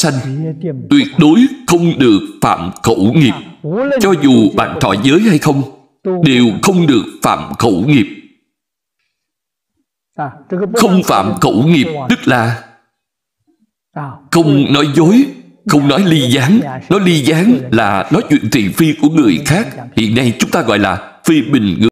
sanh tuyệt đối không được phạm khẩu nghiệp cho dù bạn thọ giới hay không đều không được phạm khẩu nghiệp không phạm khẩu nghiệp tức là không nói dối không nói ly gián nói ly gián là nói chuyện thị phi của người khác hiện nay chúng ta gọi là phi bình người